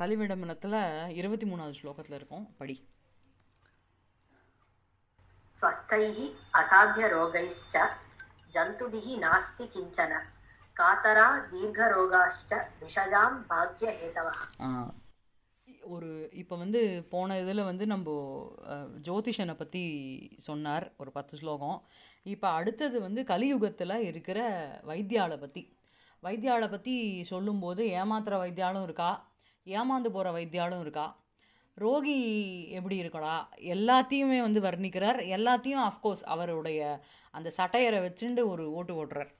கலிவிடமனத்தில் இருபத்தி மூணாவது ஸ்லோகத்தில் இருக்கும் படி ஸ்வஸ்தைஹி அசாத்திய ரோகைஷ்ச ஜந்துபிஹி நாஸ்தி கிஞ்சன காத்தரா தீர்க்க ரோகாஷ்ட விஷஜாம் பாக்ய ஹேதவா ஒரு இப்போ வந்து போன இதில் வந்து நம்ம ஜோதிஷனை பற்றி சொன்னார் ஒரு பத்து ஸ்லோகம் இப்போ அடுத்தது வந்து கலியுகத்தில் இருக்கிற வைத்தியாவை பற்றி வைத்தியாவை பற்றி சொல்லும்போது ஏமாத்திர வைத்தியாலும் இருக்கா ஏமாந்து போகிற வைத்தியாலும் இருக்கா ரோகி எப்படி இருக்கடா எல்லாத்தையுமே வந்து வர்ணிக்கிறார் எல்லாத்தையும் அஃப்கோர்ஸ் அவருடைய அந்த சட்டையரை வச்சுண்டு ஒரு ஓட்டு ஓட்டுறார்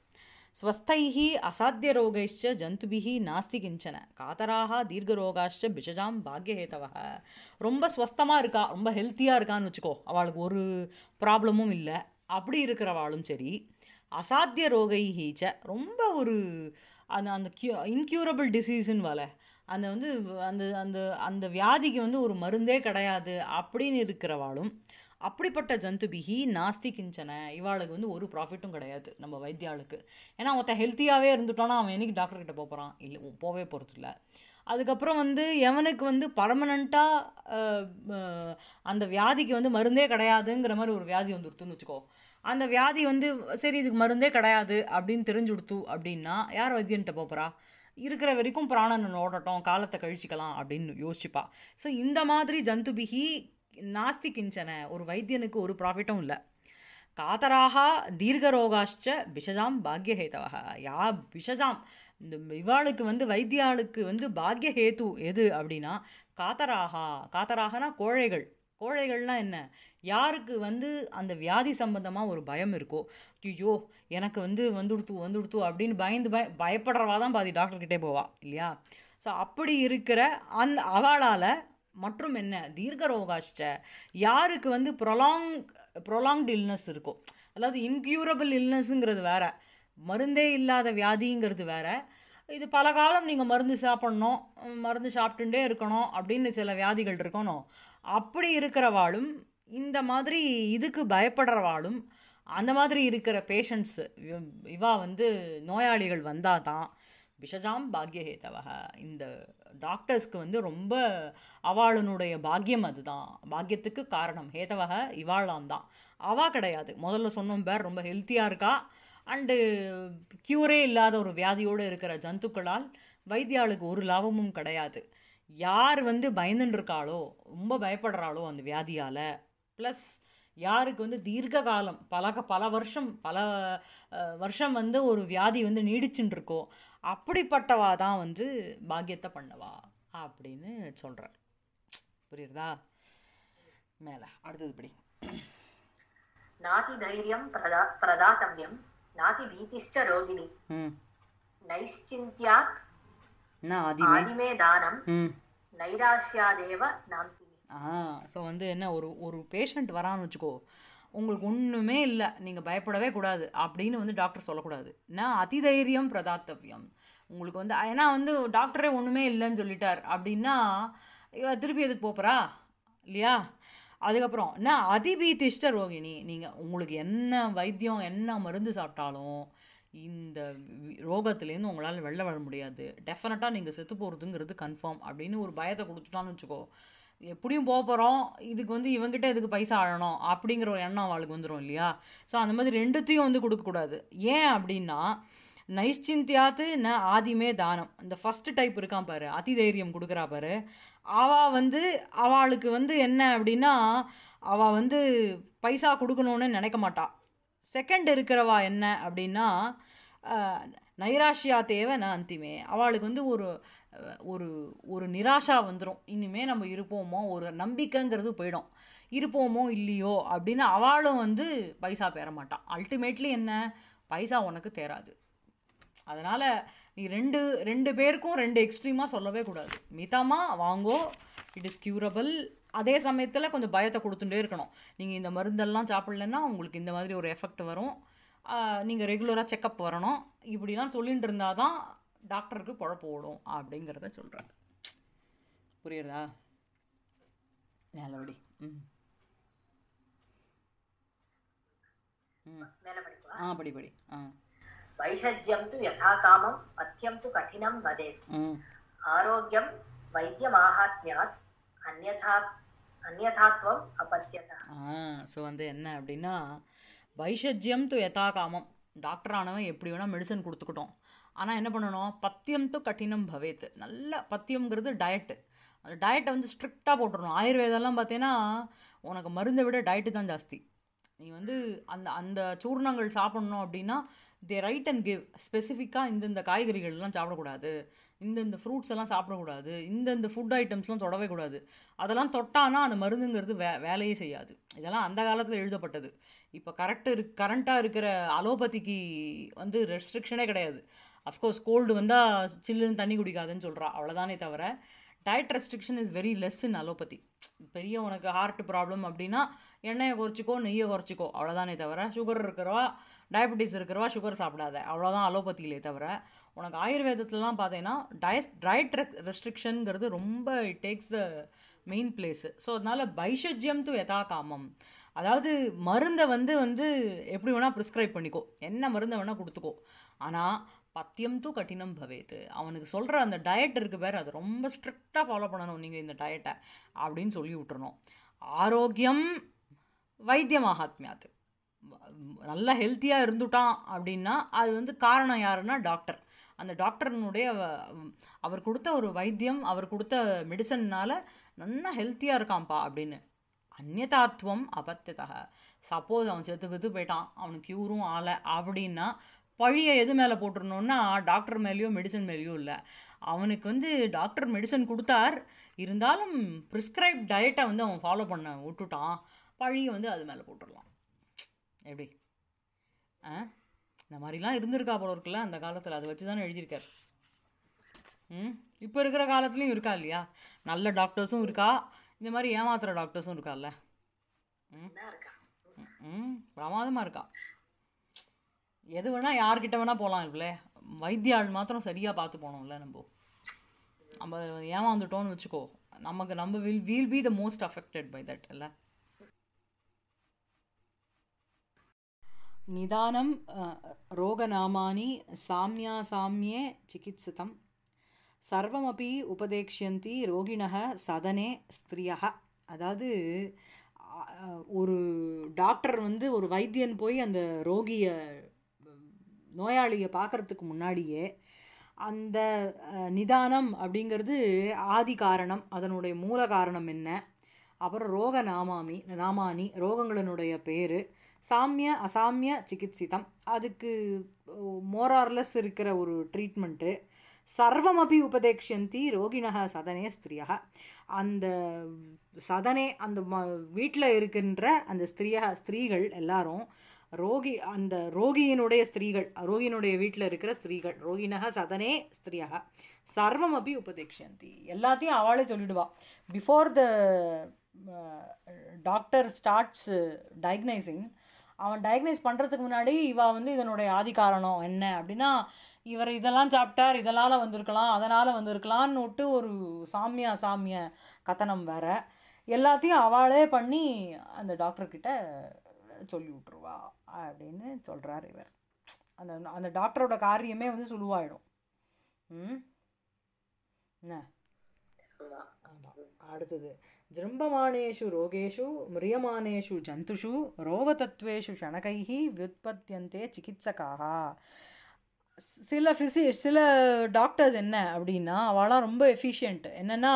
ஸ்வஸ்தைஹி அசாத்திய ரோகைஷ்ச ஜந்துபிஹி நாஸ்தி கிஞ்சன காதராக தீர்க்க ரோகாஷ்ச பிஷஜாம் பாக்யஹேதவக ரொம்ப ஸ்வஸ்தமாக இருக்கா ரொம்ப ஹெல்த்தியாக இருக்கான்னு வச்சுக்கோ அவளுக்கு ஒரு ப்ராப்ளமும் இல்லை அப்படி இருக்கிறவாளும் சரி அசாத்திய ரோகைஹீச்ச ரொம்ப ஒரு அந்த அந்த க்யூ இன்க்யூரபிள் டிசீஸுன்னு வலை அந்த வந்து அந்த அந்த அந்த வியாதிக்கு வந்து ஒரு மருந்தே கிடையாது அப்படின்னு இருக்கிறவாளும் அப்படிப்பட்ட ஜந்துபிகி நாஸ்தி கிஞ்சனை இவாளுக்கு வந்து ஒரு ப்ராஃபிட்டும் கிடையாது நம்ம வைத்தியாளுக்கு ஏன்னா ஒருத்தன் ஹெல்த்தியாகவே இருந்துட்டோன்னா அவன் என்னைக்கு டாக்டர்கிட்ட போகிறான் இல்லை போவே போகிறதில்ல அதுக்கப்புறம் வந்து எவனுக்கு வந்து பர்மனண்ட்டாக அந்த வியாதிக்கு வந்து மருந்தே கிடையாதுங்கிற மாதிரி ஒரு வியாதி வந்துருத்துன்னு வச்சுக்கோ அந்த வியாதி வந்து சரி இதுக்கு மருந்தே கிடையாது அப்படின்னு தெரிஞ்சு கொடுத்து அப்படின்னா யார் வைத்தியன்ட்ட போகிறா இருக்கிற வரைக்கும் பிராணனை ஓடட்டும் காலத்தை கழிச்சிக்கலாம் அப்படின்னு யோசிச்சுப்பா ஸோ இந்த மாதிரி ஜந்துபிகி நாஸ்தி கிஞ்சன ஒரு வைத்தியனுக்கு ஒரு ப்ராஃபிட்டும் இல்லை காதராக தீர்கரோகாஷ்ட பிஷஜாம் பாக்யஹேதவக யா பிஷஜாம் இந்த இவாளுக்கு வந்து வைத்தியாளுக்கு வந்து பாக்யஹேத்து எது அப்படின்னா காத்தராகா காத்தராகனா கோழைகள் கோழைகள்லாம் என்ன யாருக்கு வந்து அந்த வியாதி சம்பந்தமாக ஒரு பயம் இருக்கோ ஐயோ எனக்கு வந்து வந்துடுத்து வந்துடுத்து அப்படின்னு பயந்து பய பயப்படுறவா தான் பாதி டாக்டர்கிட்டே போவா இல்லையா ஸோ அப்படி இருக்கிற அந் அவளால் மற்றும் என்ன தீர்க்க ரோகாஷ்ட யாருக்கு வந்து ப்ரொலாங் ப்ரொலாங்டு இல்னஸ் இருக்கோ அதாவது இன்க்யூரபிள் இல்னஸ்ஸுங்கிறது வேறு மருந்தே இல்லாத வியாதிங்கிறது வேறு இது பல காலம் நீங்கள் மருந்து சாப்பிட்ணும் மருந்து சாப்பிட்டுட்டே இருக்கணும் அப்படின்னு சில வியாதிகள் இருக்கணும் அப்படி இருக்கிறவாளும் இந்த மாதிரி இதுக்கு பயப்படுறவாளும் அந்த மாதிரி இருக்கிற பேஷண்ட்ஸு இவா வந்து நோயாளிகள் வந்தால் தான் விஷஜாம் பாக்யஹேதவக இந்த டாக்டர்ஸ்க்கு வந்து ரொம்ப அவளுனுடைய பாக்கியம் அதுதான் பாக்கியத்துக்கு காரணம் ஹேதவக இவாளாம் தான் அவா கிடையாது முதல்ல சொன்னோம் பேர் ரொம்ப ஹெல்த்தியாக இருக்கா அண்டு க்யூரே இல்லாத ஒரு வியாதியோடு இருக்கிற ஜந்துக்களால் வைத்தியாளுக்கு ஒரு லாபமும் கிடையாது யார் வந்து பயந்துன்னு இருக்காளோ ரொம்ப பயப்படுறாளோ அந்த வியாதியால் ப்ளஸ் யாருக்கு வந்து தீர்க்க காலம் பல பல வருஷம் பல வருஷம் வந்து ஒரு வியாதி வந்து நீடிச்சுட்டு இருக்கோ அப்படிப்பட்டவா தான் வந்து பாக்கியத்தை பண்ணவா அப்படின்னு சொல்கிறேன் புரியுறதா மேலே அடுத்தது படி நாதி தைரியம் பிரதா பிரதாத்தமியம் నాతిభీతిశ్చ రోగిణి నైశ్చింత్యాత్ ఆదిమే దానం நைராசியாதேவ நாந்தி ஆ ஸோ வந்து என்ன ஒரு ஒரு பேஷண்ட் வரான்னு வச்சுக்கோ உங்களுக்கு ஒன்றுமே இல்லை நீங்கள் பயப்படவே கூடாது அப்படின்னு வந்து டாக்டர் சொல்லக்கூடாது நான் அதிதைரியம் பிரதாத்தவியம் உங்களுக்கு வந்து ஏன்னா வந்து டாக்டரே ஒன்றுமே இல்லைன்னு சொல்லிட்டார் அப்படின்னா திருப்பி எதுக்கு போப்பரா இல்லையா அதுக்கப்புறம் என்ன அதிபீதிஷ்ட ரோகிணி நீங்கள் உங்களுக்கு என்ன வைத்தியம் என்ன மருந்து சாப்பிட்டாலும் இந்த ரோகத்துலேருந்து உங்களால் வெளில வர முடியாது டெஃபினட்டாக நீங்கள் செத்து போகிறதுங்கிறது கன்ஃபார்ம் அப்படின்னு ஒரு பயத்தை கொடுத்துட்டான்னு வச்சுக்கோ எப்படியும் போக போகிறோம் இதுக்கு வந்து இவங்ககிட்ட இதுக்கு பைசா ஆழணும் அப்படிங்கிற ஒரு எண்ணம் அவளுக்கு வந்துடும் இல்லையா ஸோ அந்த மாதிரி ரெண்டுத்தையும் வந்து கொடுக்கக்கூடாது ஏன் அப்படின்னா நைஷ்சிந்தியாத்து ந ஆதிமே தானம் இந்த ஃபஸ்ட்டு டைப் இருக்கான் பாரு அதி தைரியம் கொடுக்குறா பாரு அவள் வந்து அவளுக்கு வந்து என்ன அப்படின்னா அவள் வந்து பைசா கொடுக்கணும்னு நினைக்க மாட்டாள் செகண்ட் இருக்கிறவா என்ன அப்படின்னா நைராஷியா தேவை நான் அந்திமே அவளுக்கு வந்து ஒரு ஒரு ஒரு நிராஷா வந்துடும் இனிமேல் நம்ம இருப்போமோ ஒரு நம்பிக்கைங்கிறது போயிடும் இருப்போமோ இல்லையோ அப்படின்னு அவளும் வந்து பைசா பெற மாட்டான் அல்டிமேட்லி என்ன பைசா உனக்கு தேராது அதனால் நீ ரெண்டு ரெண்டு பேருக்கும் ரெண்டு எக்ஸ்ட்ரீமாக சொல்லவே கூடாது மிதமாக வாங்கோ இட் இஸ் க்யூரபிள் அதே சமயத்தில் கொஞ்சம் பயத்தை கொடுத்துட்டே இருக்கணும் நீங்கள் இந்த மருந்தெல்லாம் சாப்பிட்லன்னா உங்களுக்கு இந்த மாதிரி ஒரு எஃபெக்ட் வரும் நீங்கள் ரெகுலராக செக்கப் வரணும் இப்படிலாம் சொல்லிகிட்டு இருந்தால் தான் டாக்டருக்கு குழப்பம் ஓடும் அப்படிங்கிறத சொல்கிறாங்க புரியுறதா நல்லபடி ம் ம் ஆ படி படி ஆ து யதா காமம் యథాకామం து கடினம் வதேத் ஆரோக்கியம் வைத்தியம் వైద్యమాహాత్మ్యాత్ அந்யதா அந்யதாத்வம் அபத்தியதா ஸோ வந்து என்ன அப்படின்னா வைஷஜ்யம் து யதா காமம் டாக்டர் ஆனவன் எப்படி வேணால் மெடிசன் கொடுத்துக்கிட்டோம் ஆனால் என்ன பண்ணணும் பத்தியம் து கடினம் பவேத் நல்ல பத்தியம்ங்கிறது டயட்டு அந்த டயட்டை வந்து ஸ்ட்ரிக்டாக போட்டுடணும் ஆயுர்வேதம்லாம் பார்த்தீங்கன்னா உனக்கு மருந்தை விட டயட்டு தான் ஜாஸ்தி நீ வந்து அந்த அந்த சூர்ணங்கள் சாப்பிட்ணும் அப்படின்னா தே ரைட் அண்ட் கிவ் ஸ்பெசிஃபிக்காக இந்தந்த காய்கறிகள்லாம் சாப்பிடக்கூடாது இந்தந்த ஃப்ரூட்ஸ் எல்லாம் சாப்பிடக்கூடாது இந்தந்த ஃபுட் ஐட்டம்ஸ்லாம் தொடவே கூடாது அதெல்லாம் தொட்டானா அந்த மருந்துங்கிறது வே வேலையே செய்யாது இதெல்லாம் அந்த காலத்தில் எழுதப்பட்டது இப்போ கரெக்டு இரு கரண்ட்டாக இருக்கிற அலோபதிக்கு வந்து ரெஸ்ட்ரிக்ஷனே கிடையாது அஃப்கோர்ஸ் கோல்டு வந்தால் சில்லுன்னு தண்ணி குடிக்காதுன்னு சொல்கிறா அவ்வளோதானே தவிர diet restriction is very less in allopathy பெரிய உனக்கு ஹார்ட் ப்ராப்ளம் அப்படின்னா எண்ணெயை குறைச்சிக்கோ நெய்யை குறைச்சிக்கோ அவ்வளோதானே தவிர சுகர் இருக்கிறவா டயபெட்டிஸ் இருக்கிறவா சுகர் சாப்பிடாத அவ்வளோதான் அலோபதியிலே தவிர உனக்கு ஆயுர்வேதத்துலலாம் பார்த்தீங்கன்னா டயஸ் டயட் ரெஸ்ட்ரிக்ஷனுங்கிறது ரொம்ப it takes the main place so அதனால் பைஷஜ்யம் டு யதா காமம் அதாவது மருந்தை வந்து வந்து எப்படி வேணால் ப்ரிஸ்கிரைப் பண்ணிக்கோ என்ன மருந்தை வேணால் கொடுத்துக்கோ ஆனால் பத்தியம் தூ கடினம் பவேத்து அவனுக்கு சொல்கிற அந்த டயட் இருக்குது பேர் அது ரொம்ப ஸ்ட்ரிக்டாக ஃபாலோ பண்ணணும் நீங்கள் இந்த டயட்டை அப்படின்னு சொல்லி விட்டுறணும் ஆரோக்கியம் வைத்தியமாகாத்மியாத்து நல்லா ஹெல்த்தியாக இருந்துட்டான் அப்படின்னா அது வந்து காரணம் யாருன்னா டாக்டர் அந்த டாக்டர்னுடைய அவர் கொடுத்த ஒரு வைத்தியம் அவர் கொடுத்த மெடிசன்னால் நல்லா ஹெல்த்தியாக இருக்கான்ப்பா அப்படின்னு அந்நதாத்வம் அபத்தியதாக சப்போஸ் அவன் செத்துக்கிட்டு போயிட்டான் அவனுக்கு க்யூரும் ஆலை அப்படின்னா பழியை எது மேலே போட்டுருணுன்னா டாக்டர் மேலேயோ மெடிசன் மேலேயோ இல்லை அவனுக்கு வந்து டாக்டர் மெடிசன் கொடுத்தார் இருந்தாலும் ப்ரிஸ்கிரைப் டயட்டை வந்து அவன் ஃபாலோ பண்ண விட்டுட்டான் பழியை வந்து அது மேலே போட்டுடலாம் எப்படி ஆ இந்த மாதிரிலாம் இருந்திருக்கா போல இருக்குல்ல அந்த காலத்தில் அதை வச்சு தானே எழுதியிருக்கார் ம் இப்போ இருக்கிற காலத்துலேயும் இருக்கா இல்லையா நல்ல டாக்டர்ஸும் இருக்கா இந்த மாதிரி ஏமாத்துகிற டாக்டர்ஸும் இருக்கால்ல ம் ம் பிரமாதமாக இருக்கா எது வேணால் யார்கிட்ட வேணால் போகலாம் இல்லை வைத்தியாள் மாத்திரம் சரியாக பார்த்து போனோம்ல நம்ம நம்ம ஏமாந்துட்டோம்னு வச்சுக்கோ நமக்கு நம்ம will will be the most affected by that இல்லை நிதானம் ரோகநாமானி சாமியா சாமியே சிகித்சிதம் சர்வமபி உபதேக்ஷந்தி ரோகிணக சதனே ஸ்திரியா அதாவது ஒரு டாக்டர் வந்து ஒரு வைத்தியன் போய் அந்த ரோகியை நோயாளியை பார்க்குறதுக்கு முன்னாடியே அந்த நிதானம் அப்படிங்கிறது ஆதி காரணம் அதனுடைய மூல காரணம் என்ன அப்புறம் ரோக நாமாமி நாமானி ரோகங்களினுடைய பேர் சாமிய அசாமிய சிகிச்சிதம் அதுக்கு மோரார்லெஸ் இருக்கிற ஒரு ட்ரீட்மெண்ட்டு சர்வமபி உபதேக்ஷந்தி ரோகிணக சதனே ஸ்திரியாக அந்த சதனே அந்த ம வீட்டில் இருக்கின்ற அந்த ஸ்திரியா ஸ்திரீகள் எல்லாரும் ரோகி அந்த ரோகியினுடைய ஸ்திரீகள் ரோகியினுடைய வீட்டில் இருக்கிற ஸ்திரீகள் ரோகினக சதனே ஸ்திரியாக சர்வம் அப்படி உபதேக்ஷந்தி எல்லாத்தையும் அவளே சொல்லிடுவா before the doctor starts diagnosing அவன் டயக்னைஸ் பண்ணுறதுக்கு முன்னாடி இவள் வந்து இதனுடைய ஆதி காரணம் என்ன அப்படின்னா இவர் இதெல்லாம் சாப்பிட்டார் இதெல்லாம் வந்திருக்கலாம் அதனால் வந்திருக்கலான்னு விட்டு ஒரு சாமியா சாமிய கத்தனம் வேற எல்லாத்தையும் அவளே பண்ணி அந்த டாக்டர்கிட்ட சொல்லி விட்ருவா அப்படின்னு சொல்கிறார் இவர் அந்த அந்த டாக்டரோட காரியமே வந்து சுழுவாயிடும் ம் அடுத்தது ஜிரும்பமானேஷு ரோகேஷு மிரியமானேஷு ஜந்துஷு தத்துவேஷு ஷணகைஹி வியுத்பத்தியந்தே சிகிச்சகாக சில ஃபிசி சில டாக்டர்ஸ் என்ன அப்படின்னா அவளாம் ரொம்ப எஃபிஷியன்ட் என்னென்னா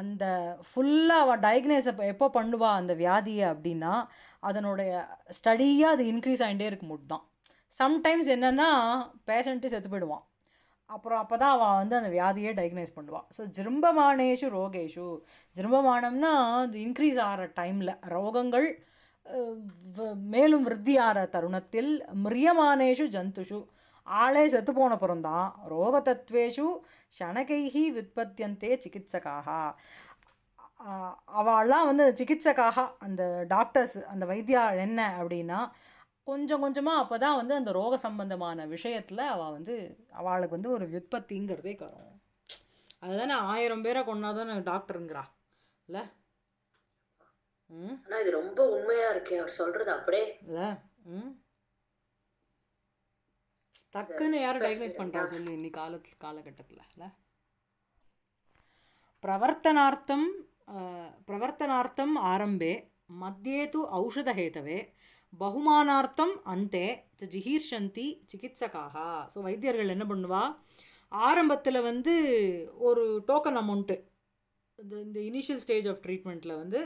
அந்த ஃபுல்லாக அவள் டயக்னைஸ் எப்போ எப்போ பண்ணுவா அந்த வியாதியை அப்படின்னா அதனுடைய ஸ்டடியாக அது இன்க்ரீஸ் ஆகிட்டே இருக்கும்போது தான் சம்டைம்ஸ் என்னென்னா பேஷண்ட்டு செத்து போயிடுவான் அப்புறம் அப்போ தான் அவள் வந்து அந்த வியாதியை டயக்னைஸ் பண்ணுவாள் ஸோ ஜிரும்பமானேஷு ரோகேஷு ஜிரும்பமானம்னா அது இன்க்ரீஸ் ஆகிற டைமில் ரோகங்கள் மேலும் விருத்தி ஆகிற தருணத்தில் மிரியமானேஷு ஜந்துஷு ஆளே செத்து போன ரோக தத்வேஷு சனகைஹி விற்பத்தியந்தே சிகிச்சகாக அவள்லாம் வந்து சிகிச்சைக்காக அந்த டாக்டர்ஸ் அந்த வைத்தியா என்ன அப்படின்னா கொஞ்சம் கொஞ்சமாக அப்போ தான் வந்து அந்த ரோக சம்பந்தமான விஷயத்தில் அவள் வந்து அவளுக்கு வந்து ஒரு விற்பத்திங்கிறதே கரும் அதுதானே ஆயிரம் பேரை கொண்டாதான் டாக்டருங்கிறா இல்லை ஆனால் இது ரொம்ப உண்மையாக இருக்கே அவர் சொல்கிறது அப்படியே இல்லை ம் டக்குன்னு யாரும் டயக்னைஸ் பண்ணுறா சொல்லு இன்னைக்கு காலத்து காலகட்டத்தில் இல்லை பிரவர்த்தனார்த்தம் பிரவர்த்தனார்த்தம் ஆரம்பே மத்தியே தூ ஔஷதஹேதவே பகுமானார்த்தம் அந்தே ஜிஹீர்ஷந்தி சிகிச்சகாக ஸோ வைத்தியர்கள் என்ன பண்ணுவா ஆரம்பத்தில் வந்து ஒரு டோக்கன் அமௌண்ட்டு இந்த இனிஷியல் ஸ்டேஜ் ஆஃப் ட்ரீட்மெண்ட்டில் வந்து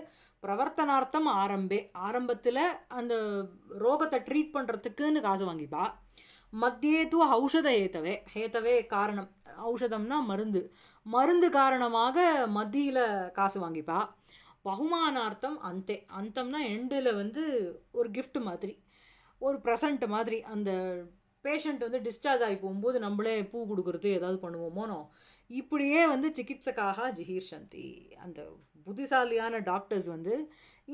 பிரவர்த்தனார்த்தம் ஆரம்பே ஆரம்பத்தில் அந்த ரோகத்தை ட்ரீட் பண்ணுறதுக்குன்னு காசு வாங்கிப்பா மத்தியே தூ ஔஷத ஏத்தவே ஏத்தவே காரணம் ஔஷதம்னா மருந்து மருந்து காரணமாக மத்தியில் காசு வாங்கிப்பா பகுமானார்த்தம் அந்தே அந்தம்னா எண்டில் வந்து ஒரு கிஃப்ட் மாதிரி ஒரு ப்ரெசண்ட் மாதிரி அந்த பேஷண்ட் வந்து டிஸ்சார்ஜ் ஆகி போகும்போது நம்மளே பூ கொடுக்குறது ஏதாவது பண்ணுவோமோனோ இப்படியே வந்து சிகிச்சைக்காக ஜிஹீர் சந்தி அந்த புத்திசாலியான டாக்டர்ஸ் வந்து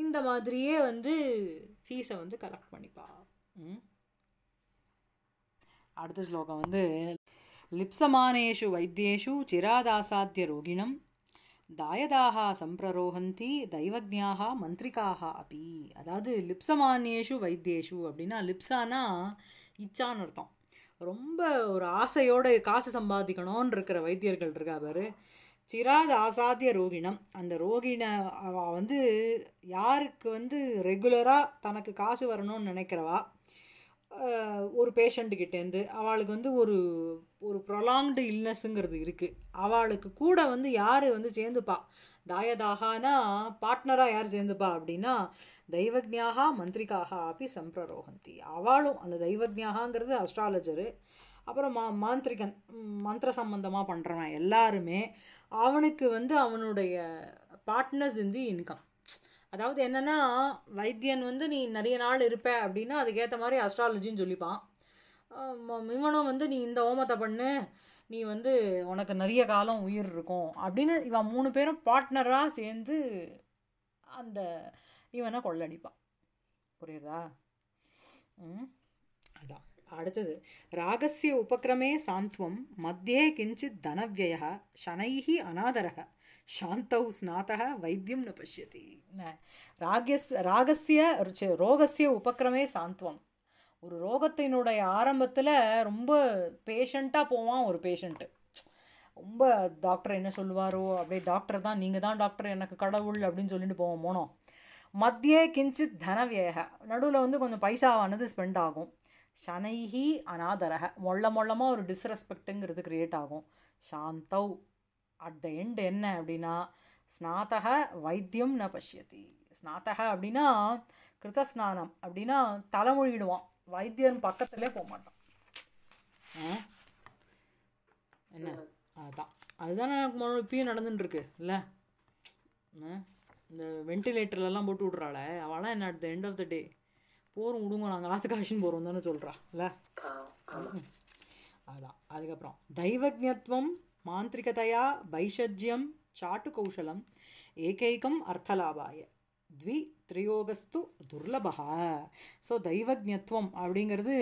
இந்த மாதிரியே வந்து ஃபீஸை வந்து கலெக்ட் பண்ணிப்பா ம் அடுத்த ஸ்லோகம் வந்து லிப்சமானேஷு வைத்தியேஷு சிராதாசாத்திய ரோகிணம் தாயதாக சம்பிரரோகந்தி தெய்வஜாக மந்திரிக்காக அப்பி அதாவது லிப்சமானியேஷு வைத்தியேஷு அப்படின்னா லிப்ஸானா இச்சான்னு அர்த்தம் ரொம்ப ஒரு ஆசையோடு காசு சம்பாதிக்கணும்னு இருக்கிற வைத்தியர்கள் இருக்கா பாரு சிராத ஆசாத்திய ரோகிணம் அந்த ரோகிணை அவ வந்து யாருக்கு வந்து ரெகுலராக தனக்கு காசு வரணும்னு நினைக்கிறவா ஒரு பேஷண்ட்டுக்கிட்டேருந்து அவளுக்கு வந்து ஒரு ஒரு ப்ரொலாங்டு இல்னஸ்ஸுங்கிறது இருக்குது அவளுக்கு கூட வந்து யார் வந்து சேர்ந்துப்பா தாயதாகனா பார்ட்னராக யார் சேர்ந்துப்பா அப்படின்னா தெய்வஜாகா மந்திரிக்காக அப்பி சம்பிரரோகந்தி அவளும் அந்த தெய்வஜாகாங்கிறது அஸ்ட்ராலஜரு அப்புறம் மா மாந்திரிகன் மந்திர சம்பந்தமாக பண்ணுறவன் எல்லாருமே அவனுக்கு வந்து அவனுடைய பார்ட்னர்ஸ் இந்தி இன்கம் அதாவது என்னென்னா வைத்தியன் வந்து நீ நிறைய நாள் இருப்ப அப்படின்னா அதுக்கேற்ற மாதிரி அஸ்ட்ராலஜின்னு சொல்லிப்பான் இவனும் வந்து நீ இந்த ஓமத்தை பண்ணு நீ வந்து உனக்கு நிறைய காலம் உயிர் இருக்கும் அப்படின்னு இவன் மூணு பேரும் பார்ட்னராக சேர்ந்து அந்த இவனை கொள்ளடிப்பான் புரியுதா அதான் அடுத்தது ராகசிய உபக்கிரமே சாந்த்வம் மத்தியே கிஞ்சித் தனவியா சனைஹி அநாதரக சாந்தௌ स्नातः வைத்தியம் ந பசியதி न ராகஸ் ராகசிய ரோகசிய உபக்கிரமே சாந்தவம் ஒரு ரோகத்தினுடைய ஆரம்பத்தில் ரொம்ப பேஷண்ட்டாக போவான் ஒரு பேஷண்ட்டு ரொம்ப டாக்டர் என்ன சொல்லுவாரோ அப்படியே டாக்டர் தான் நீங்கள் தான் டாக்டர் எனக்கு கடவுள் அப்படின்னு சொல்லிட்டு போவோம் போனோம் மத்தியே கிஞ்சித் தனவியக நடுவில் வந்து கொஞ்சம் பைசாவானது ஸ்பெண்ட் ஆகும் சனைஹி அநாதரக மொள்ள மொள்ளமாக ஒரு டிஸ்ரெஸ்பெக்ட்டுங்கிறது க்ரியேட் ஆகும் சாந்தவ் அட் த எண்ட் என்ன அப்படின்னா ஸ்நாதக வைத்தியம் ந பஷ்யதி ஸ்நாதக அப்படின்னா கிருதஸ்நானம் அப்படின்னா தலைமொழிடுவான் வைத்தியன் பக்கத்துலேயே போக மாட்டான் என்ன அதுதான் அதுதான் எனக்கு இப்பயும் நடந்துட்டுருக்கு இல்லை இந்த வெண்டிலேட்டர்லலாம் போட்டு விட்றாள அவளாம் என்ன at the end of the day போகிறோம் விடுங்க நாங்கள் ஆசை காசின்னு போகிறோம் தானே சொல்கிறா இல்லை அதுதான் அதுக்கப்புறம் தெய்வஜத்வம் வைஷஜ்யம் சாட்டு चाटुकौशलम् ஏகைகம் அர்த்தலாபாய த்வி திரையோகஸ்து துர்லபா ஸோ தெய்வஜத்வம் அப்படிங்கிறது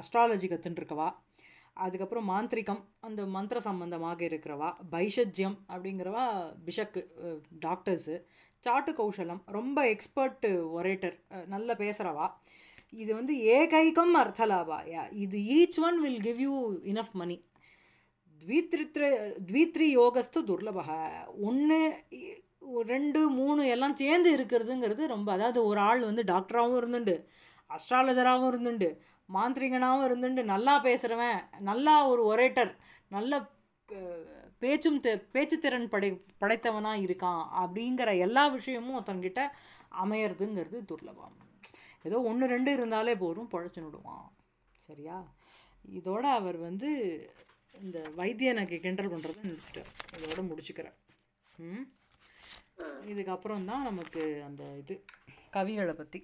அஸ்ட்ராலஜி கற்றுன்ருக்கவா அதுக்கப்புறம் மாந்திரிகம் அந்த மந்திர சம்பந்தமாக இருக்கிறவா பைஷஜ்யம் அப்படிங்கிறவா பிஷக்கு டாக்டர்ஸு சாட்டு கௌஷலம் ரொம்ப எக்ஸ்பர்ட்டு ஒரேட்டர் நல்லா பேசுகிறவா இது வந்து ஏகைக்கம் அர்த்தலாபாயா இது each one will give you enough money த்வித்ரித்ர த்வித்ரி யோகஸ்து துர்லபக ஒன்று ரெண்டு மூணு எல்லாம் சேர்ந்து இருக்கிறதுங்கிறது ரொம்ப அதாவது ஒரு ஆள் வந்து டாக்டராகவும் இருந்துண்டு அஸ்ட்ராலஜராகவும் இருந்துண்டு மாந்திரிகனாகவும் இருந்துண்டு நல்லா பேசுகிறவன் நல்லா ஒரு ஒரேட்டர் நல்ல பேச்சும் பேச்சுத்திறன் படை படைத்தவனாக இருக்கான் அப்படிங்கிற எல்லா விஷயமும் ஒருத்தன்கிட்ட அமையறதுங்கிறது துர்லபம் ஏதோ ஒன்று ரெண்டு இருந்தாலே போதும் பழச்சு விடுவான் சரியா இதோடு அவர் வந்து இந்த எனக்கு கிண்டல் பண்ணுறதை நினச்சிட்டேன் இதோட முடிச்சுக்கிறார் இதுக்கப்புறம் தான் நமக்கு அந்த இது கவிகளை பற்றி